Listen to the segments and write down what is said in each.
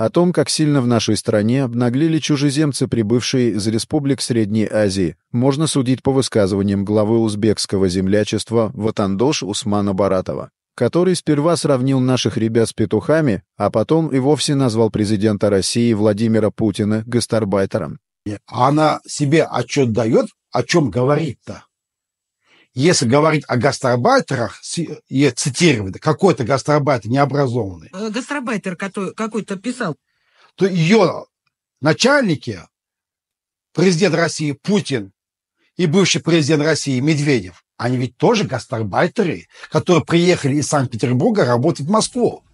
о том, как сильно в нашей стране обнаглели чужеземцы, прибывшие из республик Средней Азии, можно судить по высказываниям главы узбекского землячества Ватандош Усмана Баратова, который сперва сравнил наших ребят с петухами, а потом и вовсе назвал президента России Владимира Путина гастарбайтером. Она себе отчет дает, о чем говорит-то если говорить о гастарбайтерах, я цитирую, какой-то гастарбайтер необразованный. А гастарбайтер какой-то писал. То ее начальники, президент России Путин и бывший президент России Медведев, они ведь тоже гастарбайтеры, которые приехали из Санкт-Петербурга работать в Москву.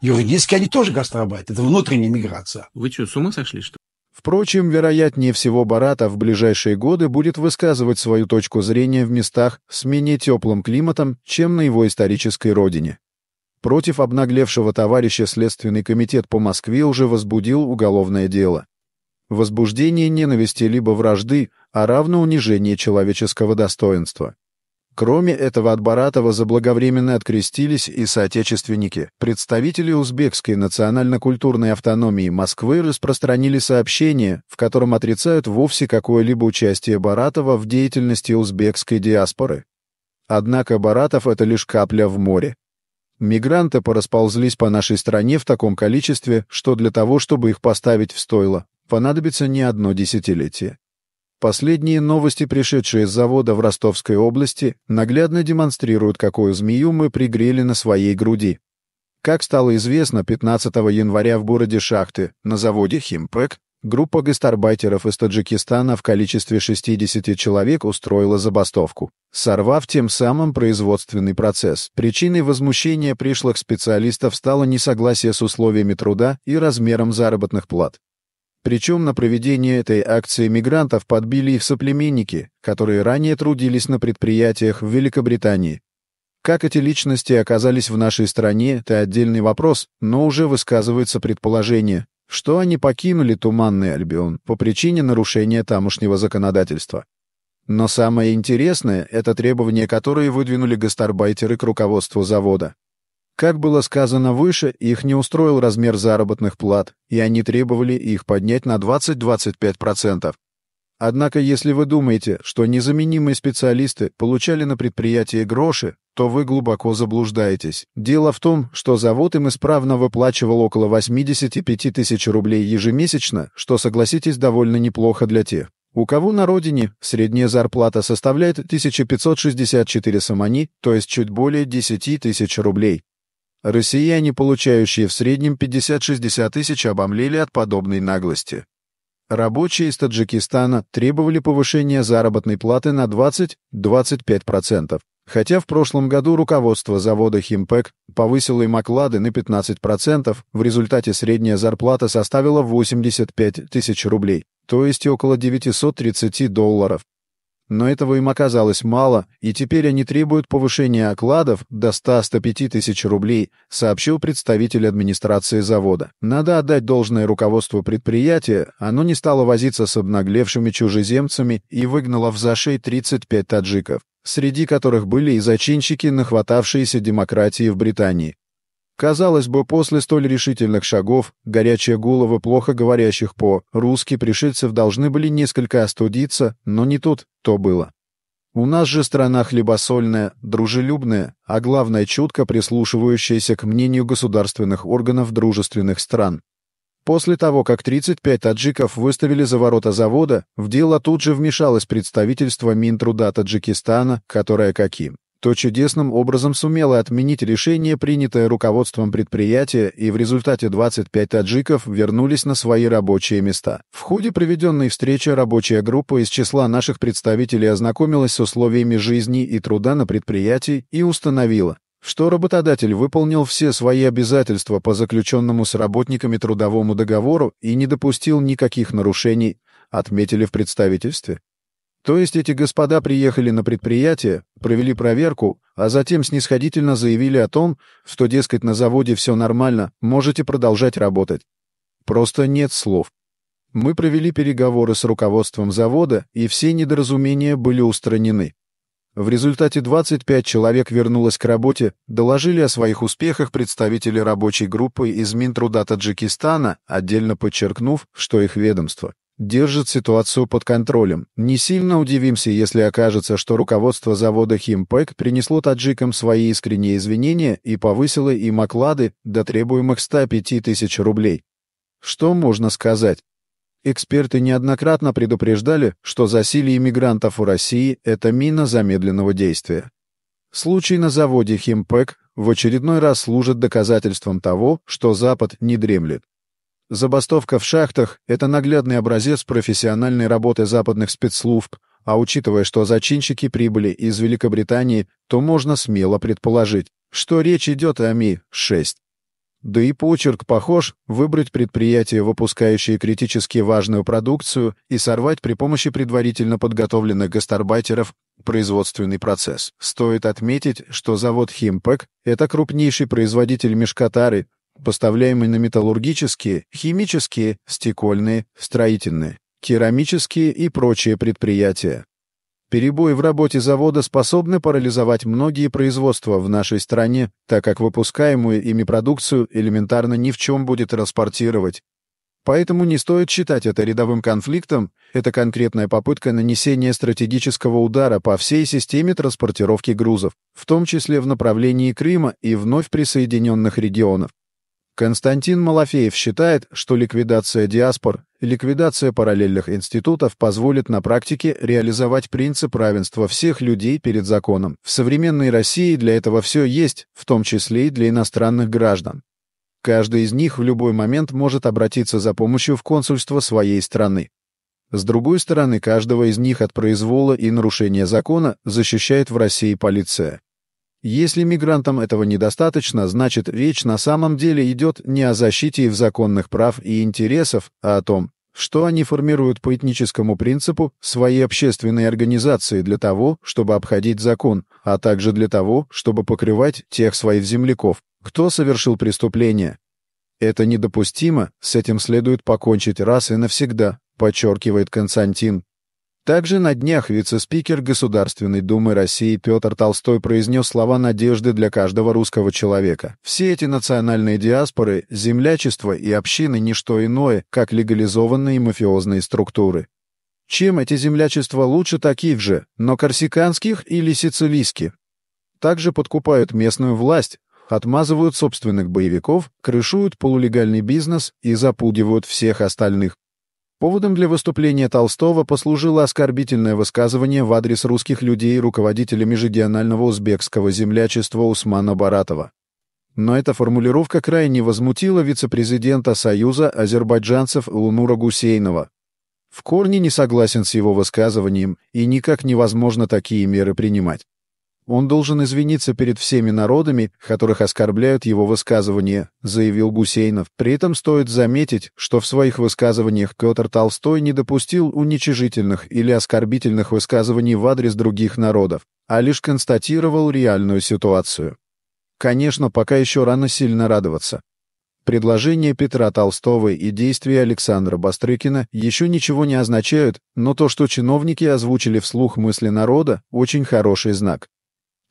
Юридически они тоже гастарбайтеры. Это внутренняя миграция. Вы что, с ума сошли, что Впрочем, вероятнее всего Барата в ближайшие годы будет высказывать свою точку зрения в местах с менее теплым климатом, чем на его исторической родине. Против обнаглевшего товарища Следственный комитет по Москве уже возбудил уголовное дело. Возбуждение ненависти либо вражды, а равно унижение человеческого достоинства. Кроме этого от Баратова заблаговременно открестились и соотечественники. Представители узбекской национально-культурной автономии Москвы распространили сообщение, в котором отрицают вовсе какое-либо участие Баратова в деятельности узбекской диаспоры. Однако Баратов — это лишь капля в море. Мигранты порасползлись по нашей стране в таком количестве, что для того, чтобы их поставить в стойло, понадобится не одно десятилетие. Последние новости, пришедшие из завода в Ростовской области, наглядно демонстрируют, какую змею мы пригрели на своей груди. Как стало известно, 15 января в городе Шахты на заводе «Химпэк» группа гастарбайтеров из Таджикистана в количестве 60 человек устроила забастовку, сорвав тем самым производственный процесс. Причиной возмущения пришлых специалистов стало несогласие с условиями труда и размером заработных плат. Причем на проведение этой акции мигрантов подбили их соплеменники, которые ранее трудились на предприятиях в Великобритании. Как эти личности оказались в нашей стране, это отдельный вопрос, но уже высказывается предположение, что они покинули Туманный Альбион по причине нарушения тамошнего законодательства. Но самое интересное — это требования, которые выдвинули гастарбайтеры к руководству завода. Как было сказано выше, их не устроил размер заработных плат, и они требовали их поднять на 20-25%. Однако, если вы думаете, что незаменимые специалисты получали на предприятии гроши, то вы глубоко заблуждаетесь. Дело в том, что завод им исправно выплачивал около 85 тысяч рублей ежемесячно, что, согласитесь, довольно неплохо для тех, у кого на родине средняя зарплата составляет 1564 самани, то есть чуть более 10 тысяч рублей. Россияне, получающие в среднем 50-60 тысяч, обомлели от подобной наглости. Рабочие из Таджикистана требовали повышения заработной платы на 20-25%, хотя в прошлом году руководство завода «Химпэк» повысило им оклады на 15%, в результате средняя зарплата составила 85 тысяч рублей, то есть около 930 долларов. Но этого им оказалось мало, и теперь они требуют повышения окладов до 100-105 тысяч рублей, сообщил представитель администрации завода. Надо отдать должное руководству предприятия, оно не стало возиться с обнаглевшими чужеземцами и выгнало в зашей 35 таджиков среди которых были и зачинщики, нахватавшиеся демократии в Британии. Казалось бы, после столь решительных шагов горячие головы плохо говорящих по-русски пришельцев должны были несколько остудиться, но не тут то было. У нас же страна хлебосольная, дружелюбная, а главное чутко прислушивающаяся к мнению государственных органов дружественных стран. После того, как 35 таджиков выставили за ворота завода, в дело тут же вмешалось представительство Минтруда Таджикистана, которое каким то чудесным образом сумела отменить решение, принятое руководством предприятия, и в результате 25 таджиков вернулись на свои рабочие места. В ходе проведенной встречи рабочая группа из числа наших представителей ознакомилась с условиями жизни и труда на предприятии и установила, что работодатель выполнил все свои обязательства по заключенному с работниками трудовому договору и не допустил никаких нарушений, отметили в представительстве. То есть эти господа приехали на предприятие, провели проверку, а затем снисходительно заявили о том, что, дескать, на заводе все нормально, можете продолжать работать. Просто нет слов. Мы провели переговоры с руководством завода, и все недоразумения были устранены. В результате 25 человек вернулось к работе, доложили о своих успехах представители рабочей группы из Минтруда Таджикистана, отдельно подчеркнув, что их ведомство держит ситуацию под контролем. Не сильно удивимся, если окажется, что руководство завода «Химпэк» принесло таджикам свои искренние извинения и повысило им оклады до требуемых 105 тысяч рублей. Что можно сказать? Эксперты неоднократно предупреждали, что засилие иммигрантов у России – это мина замедленного действия. Случай на заводе «Химпэк» в очередной раз служит доказательством того, что Запад не дремлет. Забастовка в шахтах — это наглядный образец профессиональной работы западных спецслужб, а учитывая, что зачинщики прибыли из Великобритании, то можно смело предположить, что речь идет о Ми-6. Да и почерк похож выбрать предприятие, выпускающее критически важную продукцию, и сорвать при помощи предварительно подготовленных гастарбайтеров производственный процесс. Стоит отметить, что завод «Химпэк» — это крупнейший производитель мешкотары, поставляемые на металлургические, химические, стекольные, строительные, керамические и прочие предприятия. Перебои в работе завода способны парализовать многие производства в нашей стране, так как выпускаемую ими продукцию элементарно ни в чем будет транспортировать. Поэтому не стоит считать это рядовым конфликтом, это конкретная попытка нанесения стратегического удара по всей системе транспортировки грузов, в том числе в направлении Крыма и вновь присоединенных регионов. Константин Малафеев считает, что ликвидация диаспор ликвидация параллельных институтов позволит на практике реализовать принцип равенства всех людей перед законом. В современной России для этого все есть, в том числе и для иностранных граждан. Каждый из них в любой момент может обратиться за помощью в консульство своей страны. С другой стороны, каждого из них от произвола и нарушения закона защищает в России полиция. Если мигрантам этого недостаточно, значит, речь на самом деле идет не о защите их законных прав и интересов, а о том, что они формируют по этническому принципу свои общественные организации для того, чтобы обходить закон, а также для того, чтобы покрывать тех своих земляков, кто совершил преступление. Это недопустимо, с этим следует покончить раз и навсегда, подчеркивает Константин. Также на днях вице-спикер Государственной Думы России Петр Толстой произнес слова надежды для каждого русского человека. Все эти национальные диаспоры, землячество и общины – ничто иное, как легализованные мафиозные структуры. Чем эти землячества лучше таких же, но корсиканских или сицилийских? Также подкупают местную власть, отмазывают собственных боевиков, крышуют полулегальный бизнес и запугивают всех остальных. Поводом для выступления Толстого послужило оскорбительное высказывание в адрес русских людей руководителя межрегионального узбекского землячества Усмана Баратова. Но эта формулировка крайне возмутила вице-президента Союза азербайджанцев Лунура Гусейнова. В корне не согласен с его высказыванием и никак невозможно такие меры принимать. Он должен извиниться перед всеми народами, которых оскорбляют его высказывания, заявил Гусейнов. При этом стоит заметить, что в своих высказываниях Петр Толстой не допустил уничижительных или оскорбительных высказываний в адрес других народов, а лишь констатировал реальную ситуацию. Конечно, пока еще рано сильно радоваться. Предложения Петра Толстого и действия Александра Бастрыкина еще ничего не означают, но то, что чиновники озвучили вслух мысли народа, очень хороший знак.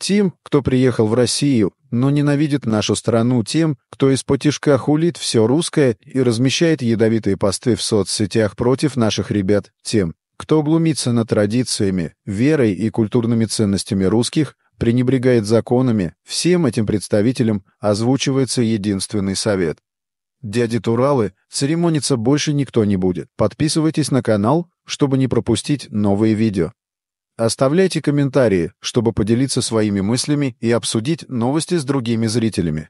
Тем, кто приехал в Россию, но ненавидит нашу страну тем, кто из потишка хулит все русское и размещает ядовитые посты в соцсетях против наших ребят, тем, кто глумится над традициями, верой и культурными ценностями русских, пренебрегает законами, всем этим представителям озвучивается единственный совет. Дяди Туралы церемониться больше никто не будет. Подписывайтесь на канал, чтобы не пропустить новые видео. Оставляйте комментарии, чтобы поделиться своими мыслями и обсудить новости с другими зрителями.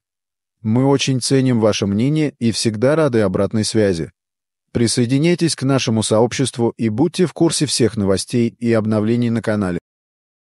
Мы очень ценим ваше мнение и всегда рады обратной связи. Присоединяйтесь к нашему сообществу и будьте в курсе всех новостей и обновлений на канале.